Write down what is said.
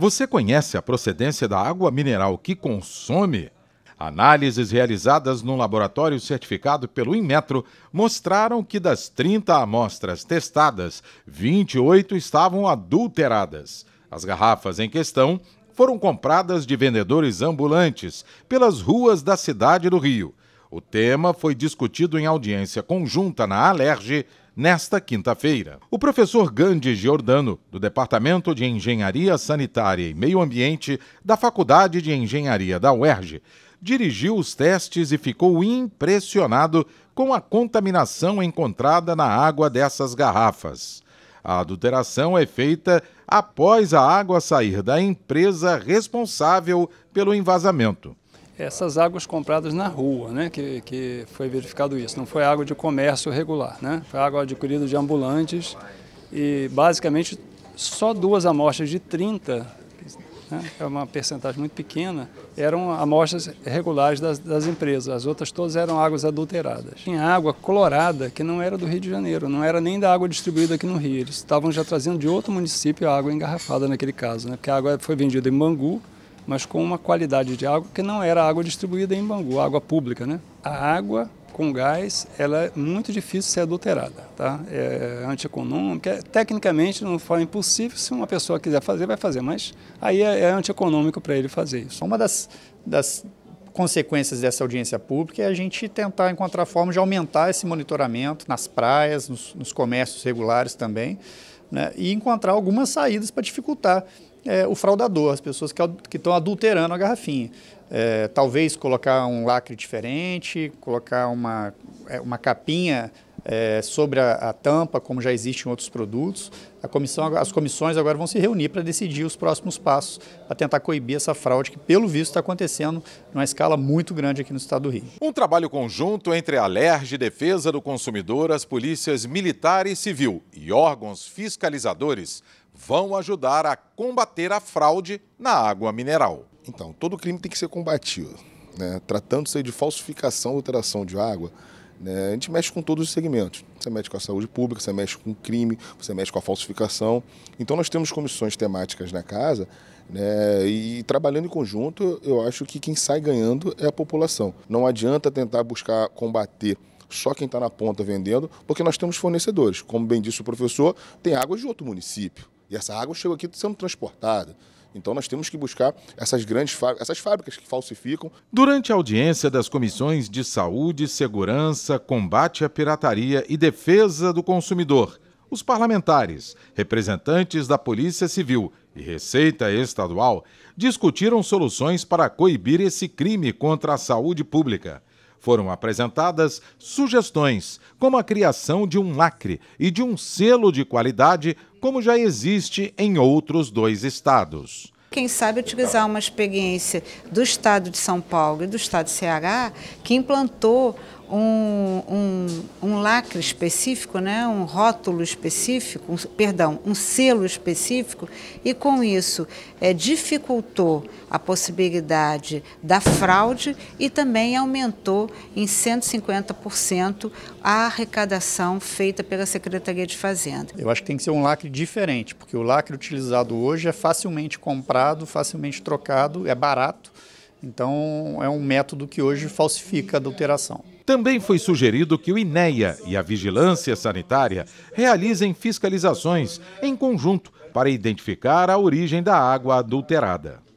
Você conhece a procedência da água mineral que consome? Análises realizadas no laboratório certificado pelo Inmetro mostraram que das 30 amostras testadas, 28 estavam adulteradas. As garrafas em questão foram compradas de vendedores ambulantes pelas ruas da cidade do Rio. O tema foi discutido em audiência conjunta na Alerge nesta quinta-feira. O professor Gandhi Giordano, do Departamento de Engenharia Sanitária e Meio Ambiente da Faculdade de Engenharia da UERJ, dirigiu os testes e ficou impressionado com a contaminação encontrada na água dessas garrafas. A adulteração é feita após a água sair da empresa responsável pelo envasamento essas águas compradas na rua, né, que, que foi verificado isso. Não foi água de comércio regular, né? foi água adquirida de ambulantes e basicamente só duas amostras de 30, né, é uma percentagem muito pequena, eram amostras regulares das, das empresas. As outras todas eram águas adulteradas. Tinha água colorada que não era do Rio de Janeiro, não era nem da água distribuída aqui no Rio. Eles estavam já trazendo de outro município a água engarrafada naquele caso, né, porque a água foi vendida em Bangu, mas com uma qualidade de água que não era água distribuída em Bangu, água pública, né? A água com gás, ela é muito difícil ser adulterada, tá? É antieconômica, é, tecnicamente não foi impossível, se uma pessoa quiser fazer, vai fazer, mas aí é, é antieconômico para ele fazer isso. Uma das, das consequências dessa audiência pública é a gente tentar encontrar formas de aumentar esse monitoramento nas praias, nos, nos comércios regulares também, né? e encontrar algumas saídas para dificultar é, o fraudador, as pessoas que, estão adulterando a garrafinha. É, talvez colocar um lacre diferente, colocar uma, é, uma capinha é, sobre a, a, tampa, como já existe em outros produtos. A comissão, as comissões agora vão se reunir para decidir os próximos passos para tentar coibir essa fraude que, pelo visto, está acontecendo numa escala muito grande aqui no estado do Rio. Um trabalho conjunto entre a LERJ, Defesa do Consumidor, as polícias militar e civil e órgãos fiscalizadores vão ajudar a combater a fraude na água mineral. Então, todo crime tem que ser combatido. Né? Tratando-se de falsificação alteração de água, né? a gente mexe com todos os segmentos. Você mexe com a saúde pública, você mexe com o crime, você mexe com a falsificação. Então, nós temos comissões temáticas na casa né? e trabalhando em conjunto, eu acho que quem sai ganhando é a população. Não adianta tentar buscar combater só quem está na ponta vendendo, porque nós temos fornecedores. Como bem disse o professor, tem águas de outro município. E essa água chegou aqui sendo transportada. Então nós temos que buscar essas grandes fábricas, essas fábricas que falsificam. Durante a audiência das comissões de Saúde, Segurança, Combate à Pirataria e Defesa do Consumidor, os parlamentares, representantes da Polícia Civil e Receita Estadual discutiram soluções para coibir esse crime contra a saúde pública foram apresentadas sugestões, como a criação de um lacre e de um selo de qualidade, como já existe em outros dois estados quem sabe utilizar uma experiência do estado de São Paulo e do estado de Ceará, que implantou um, um um lacre específico, né, um rótulo específico, um, perdão, um selo específico, e com isso é, dificultou a possibilidade da fraude e também aumentou em 150% a arrecadação feita pela Secretaria de Fazenda. Eu acho que tem que ser um lacre diferente, porque o lacre utilizado hoje é facilmente comprado, facilmente trocado, é barato. Então, é um método que hoje falsifica a adulteração. Também foi sugerido que o INEA e a Vigilância Sanitária realizem fiscalizações em conjunto para identificar a origem da água adulterada.